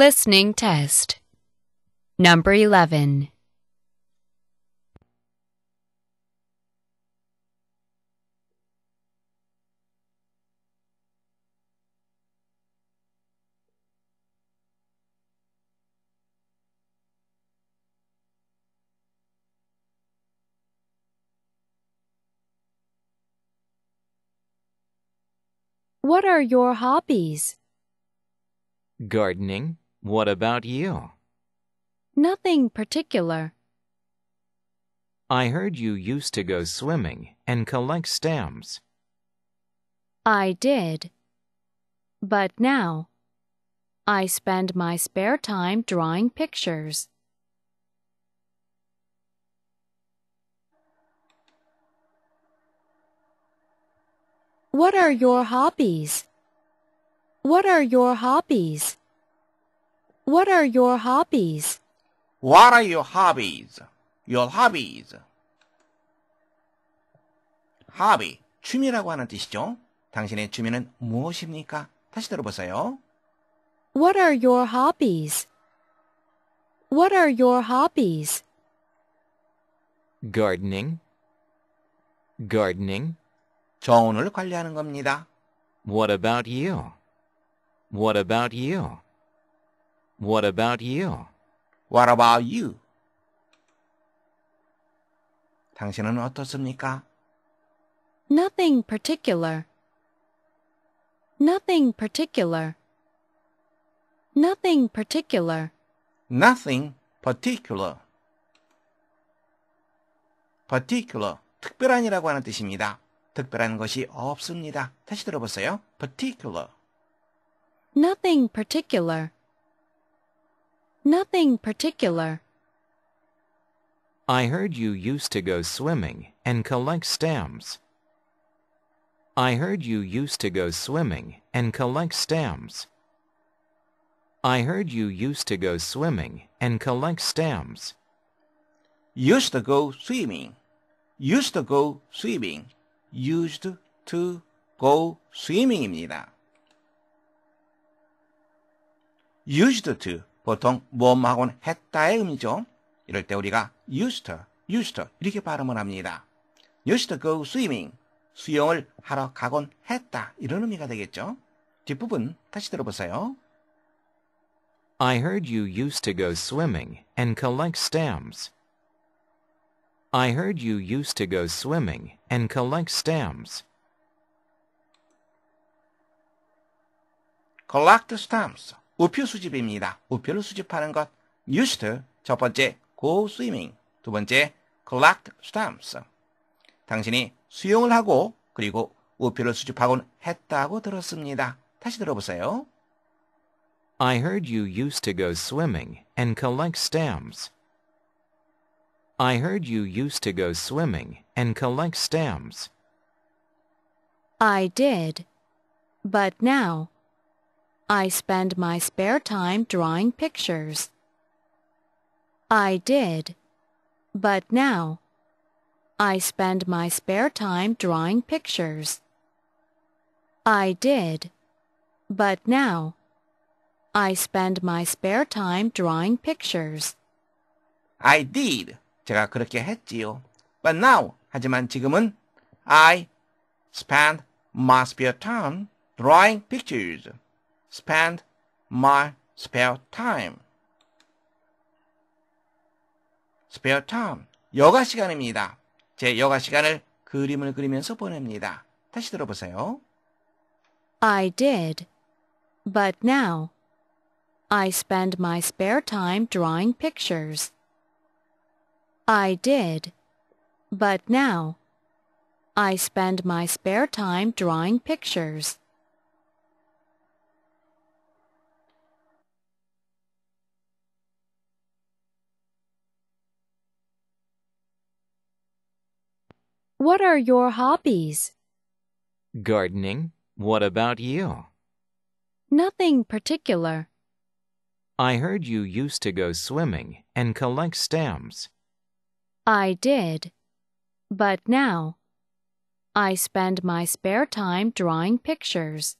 Listening Test Number 11 What are your hobbies? Gardening what about you? Nothing particular. I heard you used to go swimming and collect stamps. I did. But now, I spend my spare time drawing pictures. What are your hobbies? What are your hobbies? What are your hobbies? What are your hobbies? Your hobbies. hobby, 취미라고 하는 뜻이죠. 당신의 취미는 무엇입니까? 다시 들어보세요. What are your hobbies? What are your hobbies? Gardening. Gardening. 정원을 관리하는 겁니다. What about you? What about you? What about you? What about you? 당신은 어떻습니까? Nothing particular. Nothing particular. Nothing particular. Nothing particular. particular 특별한이라고 하는 뜻입니다. 특별한 것이 없습니다. 다시 들어보세요. particular. Nothing particular. Nothing particular. I heard you used to go swimming and collect stamps. I heard you used to go swimming and collect stamps. I heard you used to go swimming and collect stamps. Used to go swimming. Used to go swimming. Used to go swimming입니다. used to 보통 뭐뭐하곤 했다의 의미죠. 이럴 때 우리가 used to, used to 이렇게 발음을 합니다. used to go swimming, 수영을 하러 가곤 했다 이런 의미가 되겠죠. 뒷부분 다시 들어보세요. I heard you used to go swimming and collect stamps. I heard you used to go swimming and collect stamps. collect stamps 우표 수집입니다. 우표를 수집하는 것. used 첫 번째 go swimming 두 번째 collect stamps 당신이 수영을 하고 그리고 우표를 수집하곤 했다고 들었습니다. 다시 들어보세요. I heard you used to go swimming and collect stamps. I heard you used to go swimming and collect stamps. I did. But now I spend my spare time drawing pictures. I did. But now. I spend my spare time drawing pictures. I did. But now. I spend my spare time drawing pictures. I did. 제가 그렇게 했지요. But now. 하지만 지금은 I spend my spare time drawing pictures spend my spare time. spare time. 여가 시간입니다. 제 여가 시간을 그림을 그리면서 보냅니다. 다시 들어보세요. I did. But now I spend my spare time drawing pictures. I did. But now I spend my spare time drawing pictures. What are your hobbies? Gardening. What about you? Nothing particular. I heard you used to go swimming and collect stamps. I did. But now, I spend my spare time drawing pictures.